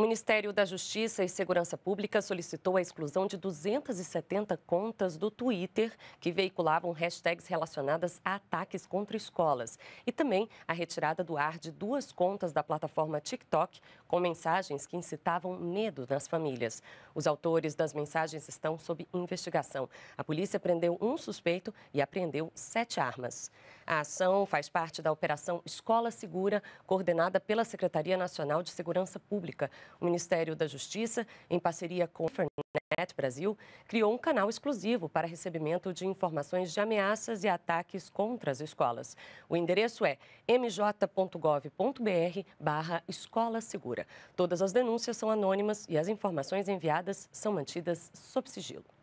O Ministério da Justiça e Segurança Pública solicitou a exclusão de 270 contas do Twitter que veiculavam hashtags relacionadas a ataques contra escolas e também a retirada do ar de duas contas da plataforma TikTok com mensagens que incitavam medo nas famílias. Os autores das mensagens estão sob investigação. A polícia prendeu um suspeito e apreendeu sete armas. A ação faz parte da Operação Escola Segura, coordenada pela Secretaria Nacional de Segurança Pública o Ministério da Justiça, em parceria com o Fernet Brasil, criou um canal exclusivo para recebimento de informações de ameaças e ataques contra as escolas. O endereço é mj.gov.br barra Escola Segura. Todas as denúncias são anônimas e as informações enviadas são mantidas sob sigilo.